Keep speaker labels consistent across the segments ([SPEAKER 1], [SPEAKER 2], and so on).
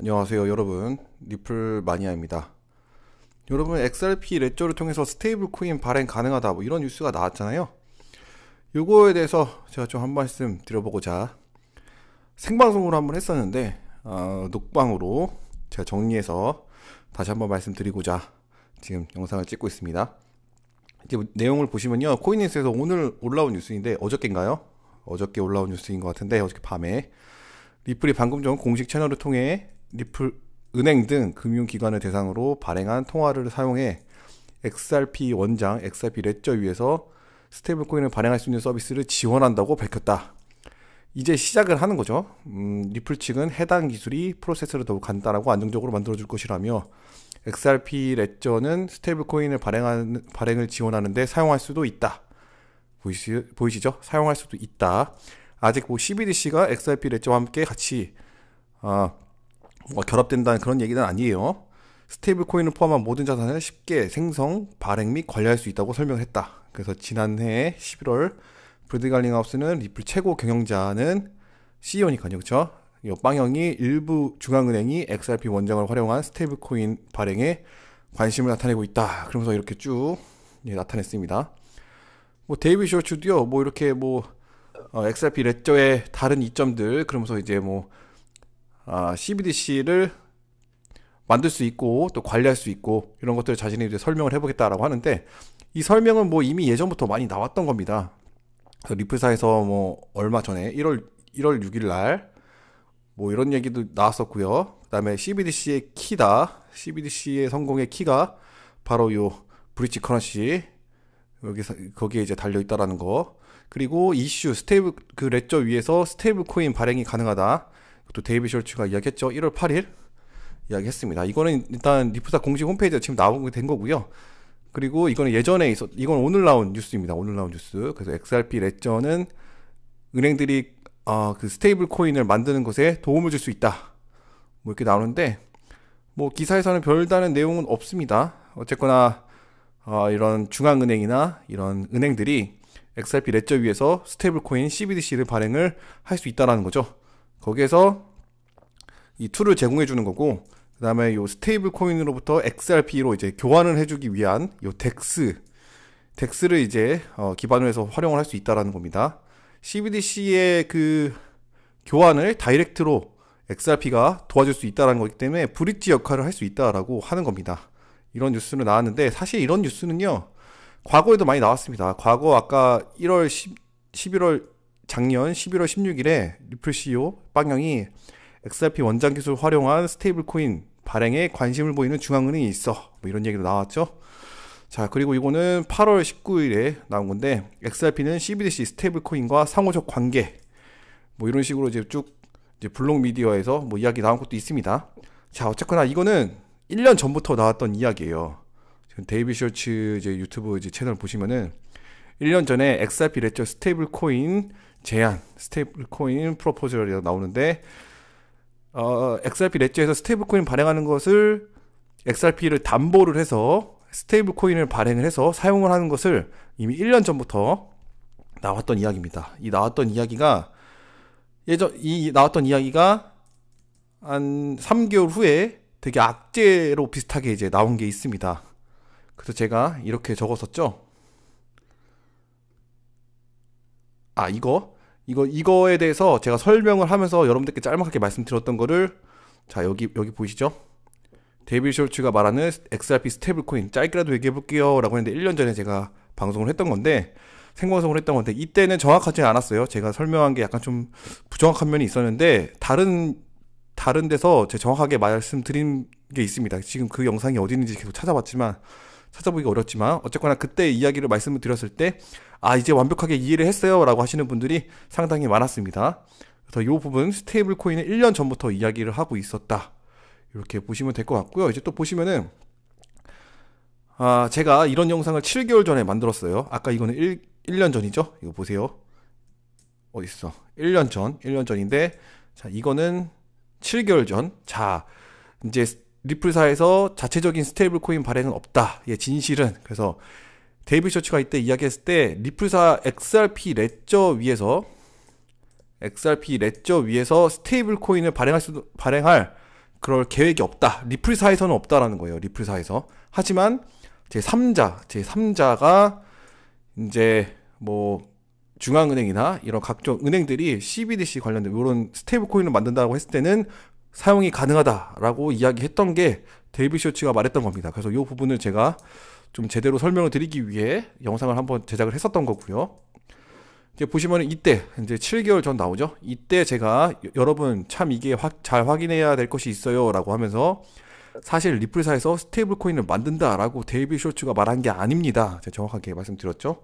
[SPEAKER 1] 안녕하세요 여러분 리플마니아입니다 여러분 XRP 레저를 통해서 스테이블 코인 발행 가능하다 뭐 이런 뉴스가 나왔잖아요 요거에 대해서 제가 좀 한 말씀 드려보고자 생방송으로 한번 했었는데 어, 녹방으로 제가 정리해서 다시 한번 말씀드리고자 지금 영상을 찍고 있습니다 이제 내용을 보시면요 코인에스에서 오늘 올라온 뉴스인데 어저께인가요? 어저께 올라온 뉴스인 것 같은데 어저께 밤에 리플이 방금 전 공식 채널을 통해 리플 은행 등 금융기관을 대상으로 발행한 통화를 사용해 XRP 원장, XRP 레저 위에서 스테이블코인을 발행할 수 있는 서비스를 지원한다고 밝혔다. 이제 시작을 하는 거죠. 음, 리플 측은 해당 기술이 프로세스를 더욱 간단하고 안정적으로 만들어줄 것이라며 XRP 레저는 스테이블코인을 발행하는, 발행을 지원하는데 사용할 수도 있다. 보이시, 보이시죠? 사용할 수도 있다. 아직 뭐 CBDC가 XRP 레저와 함께 같이 아, 뭐 결합된다는 그런 얘기는 아니에요. 스테이블 코인을 포함한 모든 자산을 쉽게 생성, 발행 및 관리할 수 있다고 설명을 했다. 그래서 지난해 11월 브리드 갈링하우스는 리플 최고 경영자는 CEO니까요. 그렇죠? 이 빵형이 일부 중앙은행이 XRP 원장을 활용한 스테이블 코인 발행에 관심을 나타내고 있다. 그러면서 이렇게 쭉 예, 나타냈습니다. 뭐 데이비 쇼츠도요. 뭐 이렇게 뭐 어, XRP 레저의 다른 이점들 그러면서 이제 뭐 아, CBDC를 만들 수 있고 또 관리할 수 있고 이런 것들을 자신이 이제 설명을 해보겠다라고 하는데 이 설명은 뭐 이미 예전부터 많이 나왔던 겁니다. 리플사에서 뭐 얼마 전에 1월 1월 6일 날 뭐 이런 얘기도 나왔었고요. 그다음에 CBDC의 키다. CBDC의 성공의 키가 바로 요 브릿지 커런시 여기서 거기에 이제 달려 있다라는 거. 그리고 이슈 스테이블 그 레저 위에서 스테이블 코인 발행이 가능하다. 또 데이비 숄츠가 이야기했죠. 1월 8일 이야기했습니다. 이거는 일단 리프사 공식 홈페이지에 지금 나오게 된 거고요. 그리고 이거는 예전에 있었, 이건 오늘 나온 뉴스입니다. 오늘 나온 뉴스. 그래서 XRP 레저는 은행들이 어, 그 스테이블 코인을 만드는 것에 도움을 줄 수 있다. 뭐 이렇게 나오는데 뭐 기사에서는 별다른 내용은 없습니다. 어쨌거나 어, 이런 중앙은행이나 이런 은행들이 XRP 레저 위에서 스테이블 코인 CBDC를 발행을 할 수 있다라는 거죠. 거기에서 이 툴을 제공해 주는 거고 그 다음에 요 스테이블 코인으로부터 XRP로 이제 교환을 해주기 위한 요 덱스 덱스를 이제 어, 기반으로 해서 활용을 할 수 있다라는 겁니다. CBDC의 그 교환을 다이렉트로 XRP가 도와줄 수 있다라는 거기 때문에 브릿지 역할을 할 수 있다라고 하는 겁니다. 이런 뉴스는 나왔는데 사실 이런 뉴스는요 과거에도 많이 나왔습니다. 과거 아까 1월 10, 11월 작년 11월 16일에 리플 CEO 빵영이 XRP 원장 기술 활용한 스테이블 코인 발행에 관심을 보이는 중앙은행이 있어. 뭐 이런 얘기도 나왔죠. 자, 그리고 이거는 8월 19일에 나온 건데 XRP는 CBDC 스테이블 코인과 상호적 관계 뭐 이런 식으로 이제 쭉 이제 블록 미디어에서 뭐 이야기 나온 것도 있습니다. 자, 어쨌거나 이거는 1년 전부터 나왔던 이야기예요. 지금 데이비 셔츠 이제 유튜브 이제 채널 보시면은 1년 전에 XRP 레처 스테이블 코인 제안, 스테이블 코인 프로포절이 즈 나오는데 어, XRP 렛츠에서 스테이블 코인 발행하는 것을 XRP를 담보를 해서 스테이블 코인을 발행을 해서 사용을 하는 것을 이미 1년 전부터 나왔던 이야기입니다. 이 나왔던 이야기가 예전 이 나왔던 이야기가 한 3개월 후에 되게 악재로 비슷하게 이제 나온 게 있습니다. 그래서 제가 이렇게 적었었죠. 아 이거 이거 이거에 대해서 제가 설명을 하면서 여러분들께 짤막하게 말씀드렸던 거를 자 여기 여기 보이시죠? 데빌 쇼츠가 말하는 XRP 스테이블 코인 짧게라도 얘기해 볼게요라고 했는데 1년 전에 제가 방송을 했던 건데 생방송을 했던 건데 이때는 정확하지 않았어요. 제가 설명한 게 약간 좀 부정확한 면이 있었는데 다른 다른 데서 제가 정확하게 말씀드린 게 있습니다. 지금 그 영상이 어디 있는지 계속 찾아봤지만 찾아보기가 어렵지만 어쨌거나 그때 이야기를 말씀을 드렸을 때 아 이제 완벽하게 이해를 했어요라고 하시는 분들이 상당히 많았습니다. 그래서 이 부분 스테이블 코인은 1년 전부터 이야기를 하고 있었다. 이렇게 보시면 될 것 같고요. 이제 또 보시면은 아 제가 이런 영상을 7개월 전에 만들었어요. 아까 이거는 1, 1년 전이죠. 이거 보세요. 어디 있어? 1년 전, 1년 전인데 자 이거는 7개월 전. 자 이제 리플사에서 자체적인 스테이블 코인 발행은 없다. 예, 진실은 그래서 데이브 셔츠가 이때 이야기했을 때 리플사 XRP 레저 위에서 XRP 레저 위에서 스테이블 코인을 발행할 수 발행할 그럴 계획이 없다. 리플사에서는 없다라는 거예요. 리플사에서. 하지만 제 3자, 제 3자가 이제 뭐 중앙은행이나 이런 각종 은행들이 CBDC 관련된 이런 스테이블 코인을 만든다고 했을 때는 사용이 가능하다라고 이야기했던 게 데이비 쇼츠가 말했던 겁니다. 그래서 이 부분을 제가 좀 제대로 설명을 드리기 위해 영상을 한번 제작을 했었던 거고요. 이제 보시면 이때 이제 7개월 전 나오죠. 이때 제가 여러분 참 이게 확, 잘 확인해야 될 것이 있어요라고 하면서 사실 리플사에서 스테이블 코인을 만든다라고 데이비 쇼츠가 말한 게 아닙니다. 제가 정확하게 말씀드렸죠.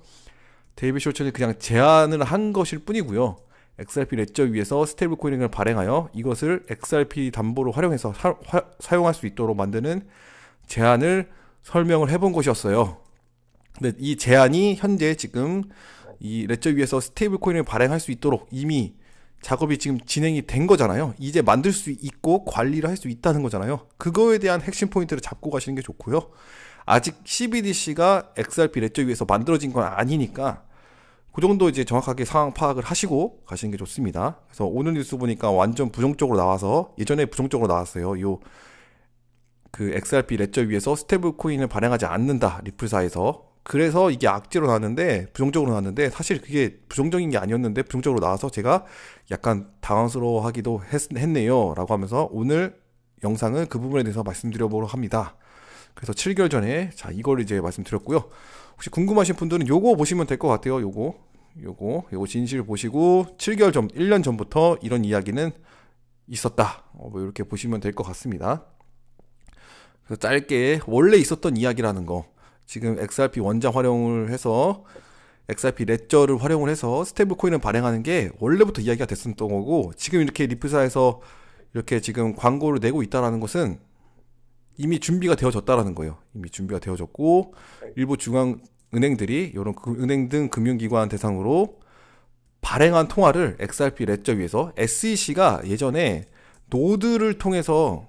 [SPEAKER 1] 데이비 쇼츠는 그냥 제안을 한 것일 뿐이고요. XRP 레저 위에서 스테이블 코인을 발행하여 이것을 XRP 담보로 활용해서 사, 화, 사용할 수 있도록 만드는 제안을 설명을 해본 것이었어요. 근데 이 제안이 현재 지금 이레저 위에서 스테이블 코인을 발행할 수 있도록 이미 작업이 지금 진행이 된 거잖아요. 이제 만들 수 있고 관리를 할 수 있다는 거잖아요. 그거에 대한 핵심 포인트를 잡고 가시는 게 좋고요. 아직 CBDC가 XRP 레저 위에서 만들어진 건 아니니까 그 정도 이제 정확하게 상황 파악을 하시고 가시는 게 좋습니다. 그래서 오늘 뉴스 보니까 완전 부정적으로 나와서 예전에 부정적으로 나왔어요. 요 그 XRP 레저 위에서 스테블 코인을 발행하지 않는다 리플사에서 그래서 이게 악재로 나왔는데 부정적으로 나왔는데 사실 그게 부정적인 게 아니었는데 부정적으로 나와서 제가 약간 당황스러워하기도 했, 했네요라고 하면서 오늘 영상은 그 부분에 대해서 말씀드려보려 합니다. 그래서 7개월 전에 자 이걸 이제 말씀드렸고요. 혹시 궁금하신 분들은 요거 보시면 될 것 같아요. 요거. 요거. 요거 진실 보시고 7개월 전, 1년 전부터 이런 이야기는 있었다. 어, 뭐 이렇게 보시면 될 것 같습니다. 그래서 짧게 원래 있었던 이야기라는 거. 지금 XRP 원자 활용을 해서 XRP 레저를 활용을 해서 스테이블 코인을 발행하는 게 원래부터 이야기가 됐었던 거고 지금 이렇게 리프사에서 이렇게 지금 광고를 내고 있다라는 것은 이미 준비가 되어졌다라는 거예요. 이미 준비가 되어졌고 네. 일부 중앙 은행들이 이런 그 은행 등 금융기관 대상으로 발행한 통화를 XRP 렛저 위에서 SEC가 예전에 노드를 통해서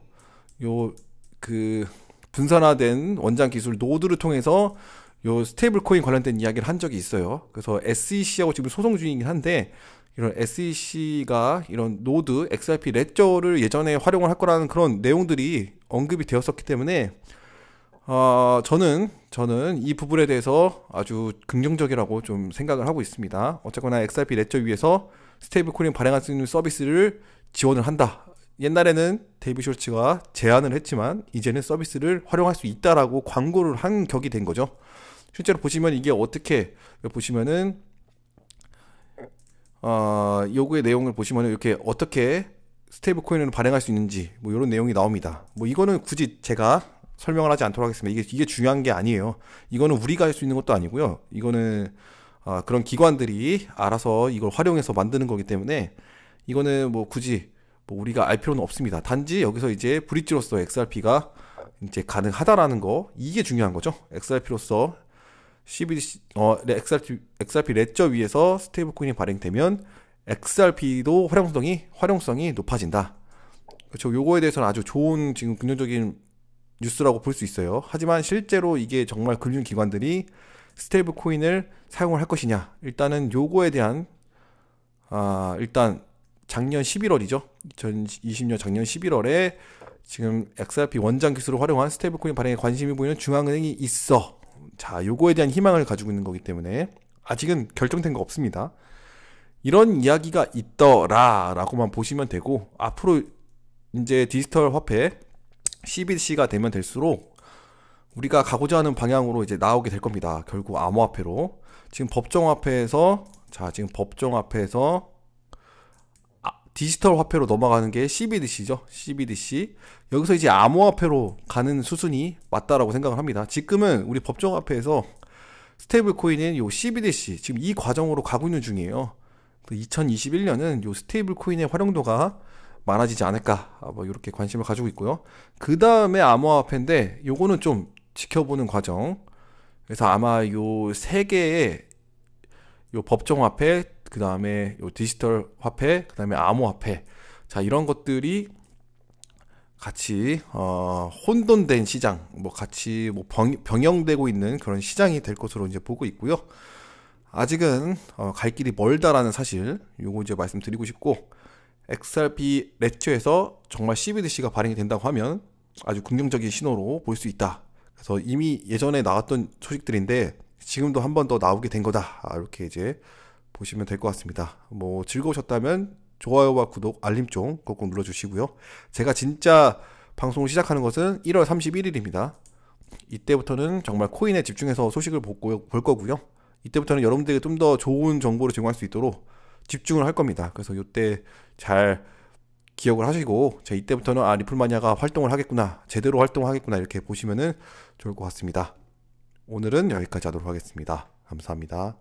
[SPEAKER 1] 요 그 분산화된 원장 기술 노드를 통해서 요 스테이블 코인 관련된 이야기를 한 적이 있어요. 그래서 SEC하고 지금 소송 중이긴 한데 이런 SEC가 이런 노드, XRP 레저를 예전에 활용을 할 거라는 그런 내용들이 언급이 되었었기 때문에 어, 저는 저는 이 부분에 대해서 아주 긍정적이라고 좀 생각을 하고 있습니다. 어쨌거나 XRP 레저 위에서 스테이블 코인 발행할 수 있는 서비스를 지원을 한다. 옛날에는 데이비 쇼츠가 제안을 했지만 이제는 서비스를 활용할 수 있다라고 광고를 한 격이 된 거죠. 실제로 보시면 이게 어떻게 보시면은 어, 요구의 내용을 보시면 이렇게 어떻게 스테이블 코인으로 발행할 수 있는지 뭐 이런 내용이 나옵니다. 뭐 이거는 굳이 제가 설명을 하지 않도록 하겠습니다. 이게 이게 중요한 게 아니에요. 이거는 우리가 할 수 있는 것도 아니고요. 이거는 어, 그런 기관들이 알아서 이걸 활용해서 만드는 거기 때문에 이거는 뭐 굳이 뭐 우리가 알 필요는 없습니다. 단지 여기서 이제 브릿지로서 XRP가 이제 가능하다라는 거 이게 중요한 거죠. XRP로서 CBDC 어 XRP XRP 레저 위에서 스테이블 코인이 발행되면 XRP도 활용성이 활용성이 높아진다. 그렇죠. 요거에 대해서는 아주 좋은 지금 긍정적인 뉴스라고 볼 수 있어요. 하지만 실제로 이게 정말 금융 기관들이 스테이블 코인을 사용을 할 것이냐. 일단은 요거에 대한 아, 일단 작년 11월이죠. 2020년 작년 11월에 지금 XRP 원장 기술을 활용한 스테이블 코인 발행에 관심이 보이는 중앙은행이 있어. 자, 요거에 대한 희망을 가지고 있는 거기 때문에 아직은 결정된 거 없습니다. 이런 이야기가 있더라라고만 보시면 되고 앞으로 이제 디지털 화폐 CBDC가 되면 될수록 우리가 가고자 하는 방향으로 이제 나오게 될 겁니다. 결국 암호화폐로 지금 법정화폐에서 자 지금 법정화폐에서 디지털 화폐로 넘어가는 게 CBDC죠. CBDC. 여기서 이제 암호화폐로 가는 수순이 맞다라고 생각을 합니다. 지금은 우리 법정화폐에서 스테이블 코인인 요 CBDC 지금 이 과정으로 가고 있는 중이에요. 2021년은 그 요 스테이블 코인의 활용도가 많아지지 않을까 뭐 이렇게 관심을 가지고 있고요. 그 다음에 암호화폐인데 요거는 좀 지켜보는 과정. 그래서 아마 요 세 개의 요 법정화폐 그 다음에 디지털 화폐, 그 다음에 암호화폐. 자, 이런 것들이 같이 어, 혼돈된 시장, 뭐 같이 뭐 병, 영되고 있는 그런 시장이 될 것으로 이제 보고 있고요. 아직은 어, 갈 길이 멀다라는 사실, 요거 이제 말씀드리고 싶고 XRP 레츠에서 정말 CBDC가 발행이 된다고 하면 아주 긍정적인 신호로 볼 수 있다. 그래서 이미 예전에 나왔던 소식들인데 지금도 한 번 더 나오게 된 거다. 아, 이렇게 이제 보시면 될 것 같습니다. 뭐 즐거우셨다면 좋아요와 구독, 알림종 꼭꼭 눌러주시고요. 제가 진짜 방송 을 시작하는 것은 1월 31일입니다. 이때부터는 정말 코인에 집중해서 소식을 볼 거고요. 이때부터는 여러분들에게 좀 더 좋은 정보를 제공할 수 있도록 집중을 할 겁니다. 그래서 이때 잘 기억을 하시고 제 이때부터는 아 리플마니아가 활동을 하겠구나 제대로 활동하겠구나 을 이렇게 보시면 좋을 것 같습니다. 오늘은 여기까지 하도록 하겠습니다. 감사합니다.